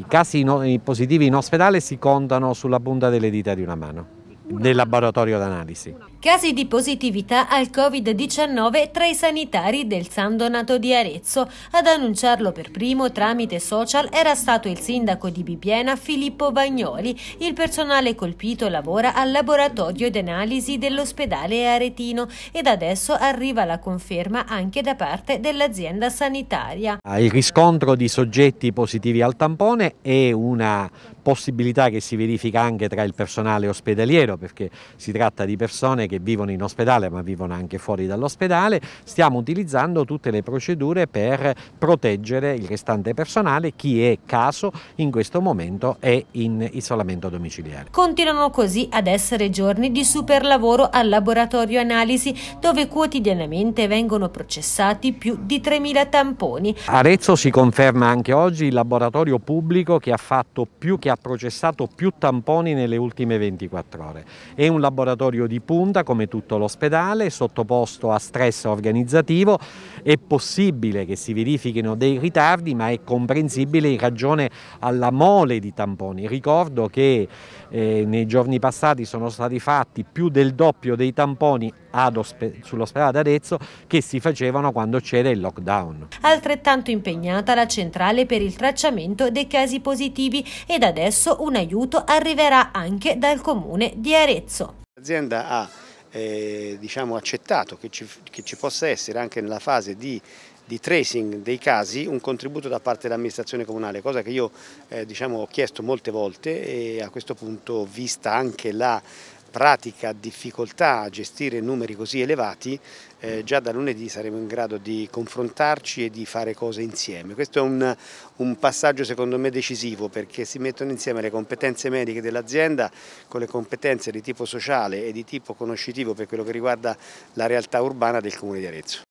I casi positivi in ospedale si contano sulla punta delle dita di una mano nel laboratorio d'analisi. Casi di positività al Covid-19 tra i sanitari del San Donato di Arezzo. Ad annunciarlo per primo tramite social era stato il sindaco di Bibiena Filippo Bagnoli. Il personale colpito lavora al laboratorio d'analisi dell'ospedale aretino ed adesso arriva la conferma anche da parte dell'azienda sanitaria. Il riscontro di soggetti positivi al tampone è una possibilità che si verifica anche tra il personale ospedaliero perché si tratta di persone che vivono in ospedale ma vivono anche fuori dall'ospedale, stiamo utilizzando tutte le procedure per proteggere il restante personale, chi è caso in questo momento è in isolamento domiciliare. Continuano così ad essere giorni di super lavoro al laboratorio analisi dove quotidianamente vengono processati più di 3.000 tamponi. Arezzo si conferma anche oggi il laboratorio pubblico che ha fatto più che ha processato più tamponi nelle ultime 24 ore. È un laboratorio di punta come tutto l'ospedale, sottoposto a stress organizzativo, è possibile che si verifichino dei ritardi ma è comprensibile in ragione alla mole di tamponi. Ricordo che eh, nei giorni passati sono stati fatti più del doppio dei tamponi sull'ospedale d'Arezzo che si facevano quando c'era il lockdown. Altrettanto impegnata la centrale per il tracciamento dei casi positivi ed adesso adesso un aiuto arriverà anche dal comune di Arezzo. L'azienda ha eh, diciamo accettato che ci, che ci possa essere anche nella fase di di tracing dei casi un contributo da parte dell'amministrazione comunale, cosa che io eh, diciamo, ho chiesto molte volte e a questo punto vista anche la pratica difficoltà a gestire numeri così elevati, eh, già da lunedì saremo in grado di confrontarci e di fare cose insieme. Questo è un, un passaggio secondo me decisivo perché si mettono insieme le competenze mediche dell'azienda con le competenze di tipo sociale e di tipo conoscitivo per quello che riguarda la realtà urbana del Comune di Arezzo.